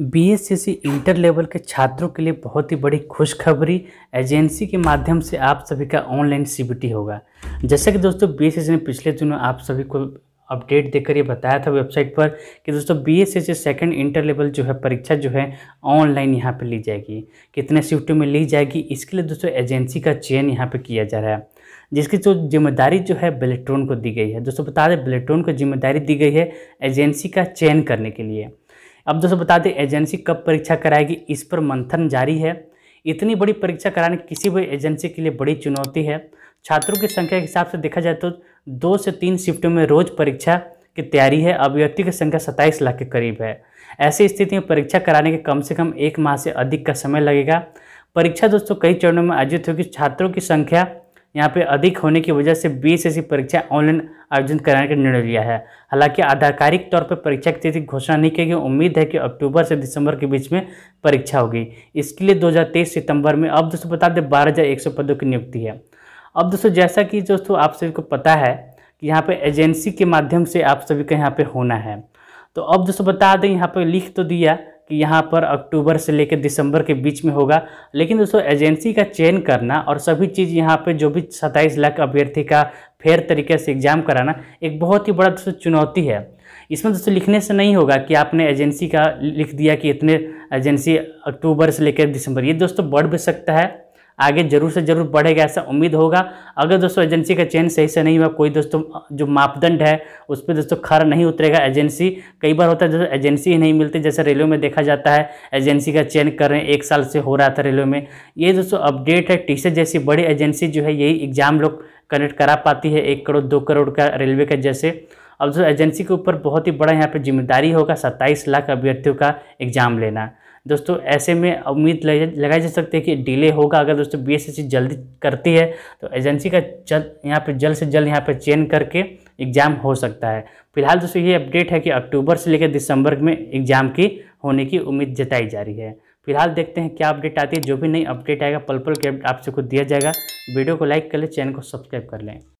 बीएससीसी inter level के छात्रों के लिए बहुत ही बड़ी खुशखबरी एजेंसी के माध्यम से आप सभी का ऑनलाइन सीबीटी होगा जैसे कि दोस्तों बीएससीसी ने पिछले दिनों आप सभी को अपडेट देकर ये बताया था वेबसाइट पर कि दोस्तों B S S second inter level जो है परीक्षा जो है ऑनलाइन यहाँ पे ली जाएगी कितने शिफ्ट में ली जाएगी इसके लिए दोस्तों एजेंसी का चयन यहाँ पे किया जा रहा है जिसकी जो जिम्मेदारी जो है बेलेट्रॉन को दी गई है दोस्तों बता दें बेलेट्रॉन को जिम्मेदारी दी गई है एजेंसी का चयन करने के लिए अब दोस्तों बता दें एजेंसी कब परीक्षा कराएगी इस पर मंथन जारी है इतनी बड़ी परीक्षा कराने किसी भी एजेंसी के लिए बड़ी चुनौती है छात्रों की संख्या के हिसाब से देखा जाए तो दो से तीन शिफ्टों में रोज परीक्षा की तैयारी है अभ्यर्थी की संख्या सत्ताईस लाख के करीब है ऐसी स्थिति में परीक्षा कराने के कम से कम एक माह से अधिक का समय लगेगा परीक्षा दोस्तों कई चरणों में आयोजित होगी छात्रों की संख्या यहाँ पे अधिक होने की वजह से बीस ऐसी परीक्षा ऑनलाइन आयोजन कराने का निर्णय लिया है हालांकि आधिकारिक तौर पर परीक्षा की तिथि घोषणा नहीं की गई उम्मीद है कि अक्टूबर से दिसंबर के बीच में परीक्षा होगी इसके लिए 2023 सितंबर में अब दोस्तों बता दें बारह पदों की नियुक्ति है अब दोस्तों जैसा कि दोस्तों आप सभी को पता है कि यहाँ पर एजेंसी के माध्यम से आप सभी का यहाँ पर होना है तो अब दोस्तों बता दें यहाँ पर लिख तो दिया कि यहाँ पर अक्टूबर से लेकर दिसंबर के बीच में होगा लेकिन दोस्तों एजेंसी का चयन करना और सभी चीज़ यहाँ पे जो भी सत्ताईस लाख अभ्यर्थी का फेयर तरीके से एग्जाम कराना एक बहुत ही बड़ा दोस्तों चुनौती है इसमें दोस्तों लिखने से नहीं होगा कि आपने एजेंसी का लिख दिया कि इतने एजेंसी अक्टूबर से लेकर दिसंबर ये दोस्तों बढ़ भी सकता है आगे जरूर से जरूर बढ़ेगा ऐसा उम्मीद होगा अगर दोस्तों एजेंसी का चयन सही से नहीं हुआ कोई दोस्तों जो मापदंड है उस पर दोस्तों खरा नहीं उतरेगा एजेंसी कई बार होता है दोस्तों एजेंसी ही नहीं मिलती जैसे रेलवे में देखा जाता है एजेंसी का चयन कर रहे हैं एक साल से हो रहा था रेलवे में ये दोस्तों अपडेट है टीचर जैसी बड़ी एजेंसी जो है यही एग्ज़ाम लोग कनेक्ट करा पाती है एक करोड़ दो करोड़ का रेलवे का जैसे अब दोस्तों एजेंसी के ऊपर बहुत ही बड़ा यहाँ पर जिम्मेदारी होगा सत्ताईस लाख अभ्यर्थियों का एग्ज़ाम लेना दोस्तों ऐसे में उम्मीद लगाई जा सकती है कि डिले होगा अगर दोस्तों बी जल्दी करती है तो एजेंसी का जल यहाँ पर जल्द से जल्द यहाँ पर चेंज करके एग्ज़ाम हो सकता है फिलहाल दोस्तों ये अपडेट है कि अक्टूबर से लेकर दिसंबर में एग्ज़ाम की होने की उम्मीद जताई जा रही है फिलहाल देखते हैं क्या अपडेट आती है जो भी नई अपडेट आएगा पल पल के आपसे खुद दिया जाएगा वीडियो को लाइक कर लें चैनल को सब्सक्राइब कर लें